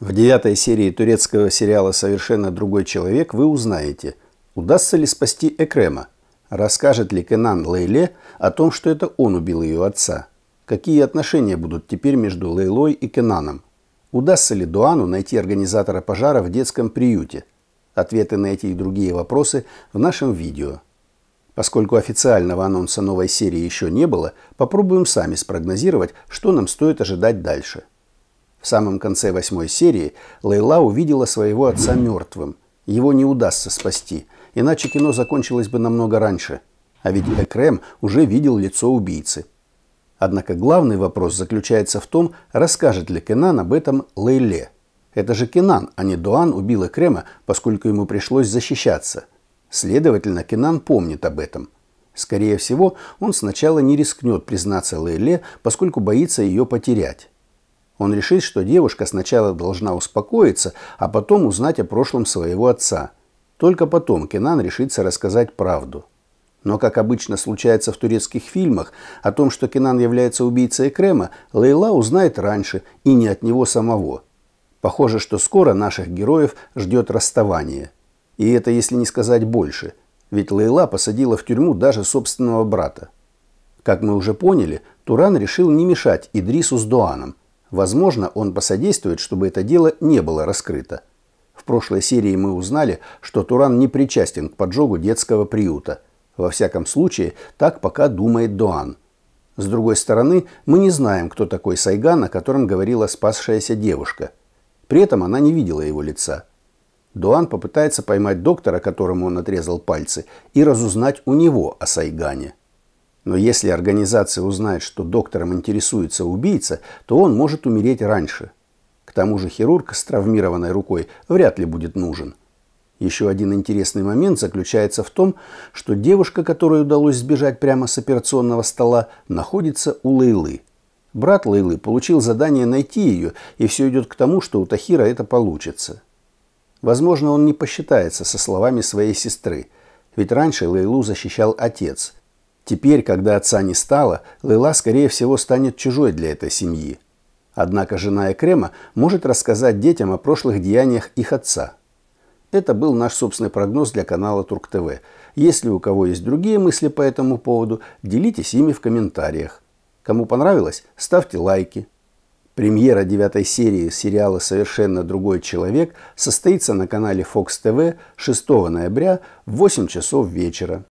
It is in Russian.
В девятой серии турецкого сериала «Совершенно другой человек» вы узнаете, удастся ли спасти Экрема, расскажет ли Кенан Лейле о том, что это он убил ее отца, какие отношения будут теперь между Лейлой и Кенаном, удастся ли Дуану найти организатора пожара в детском приюте. Ответы на эти и другие вопросы в нашем видео. Поскольку официального анонса новой серии еще не было, попробуем сами спрогнозировать, что нам стоит ожидать дальше. В самом конце восьмой серии Лейла увидела своего отца мертвым. Его не удастся спасти, иначе кино закончилось бы намного раньше. А ведь Экрем уже видел лицо убийцы. Однако главный вопрос заключается в том, расскажет ли Кенан об этом Лейле. Это же Кенан, а не Дуан убил Экрема, поскольку ему пришлось защищаться. Следовательно, Кенан помнит об этом. Скорее всего, он сначала не рискнет признаться Лейле, поскольку боится ее потерять. Он решит, что девушка сначала должна успокоиться, а потом узнать о прошлом своего отца. Только потом Кенан решится рассказать правду. Но, как обычно случается в турецких фильмах, о том, что Кенан является убийцей Крема, Лейла узнает раньше и не от него самого. Похоже, что скоро наших героев ждет расставание. И это если не сказать больше, ведь Лейла посадила в тюрьму даже собственного брата. Как мы уже поняли, Туран решил не мешать Идрису с Дуаном, Возможно, он посодействует, чтобы это дело не было раскрыто. В прошлой серии мы узнали, что Туран не причастен к поджогу детского приюта. Во всяком случае, так пока думает Дуан. С другой стороны, мы не знаем, кто такой Сайган, о котором говорила спасшаяся девушка. При этом она не видела его лица. Дуан попытается поймать доктора, которому он отрезал пальцы, и разузнать у него о Сайгане. Но если организация узнает, что доктором интересуется убийца, то он может умереть раньше. К тому же хирург с травмированной рукой вряд ли будет нужен. Еще один интересный момент заключается в том, что девушка, которой удалось сбежать прямо с операционного стола, находится у Лейлы. Брат Лейлы получил задание найти ее, и все идет к тому, что у Тахира это получится. Возможно, он не посчитается со словами своей сестры, ведь раньше Лейлу защищал отец – Теперь, когда отца не стало, Лейла, скорее всего, станет чужой для этой семьи. Однако жена Экрема может рассказать детям о прошлых деяниях их отца. Это был наш собственный прогноз для канала Турк ТВ. Если у кого есть другие мысли по этому поводу, делитесь ими в комментариях. Кому понравилось, ставьте лайки. Премьера девятой серии сериала «Совершенно другой человек» состоится на канале Fox TV 6 ноября в 8 часов вечера.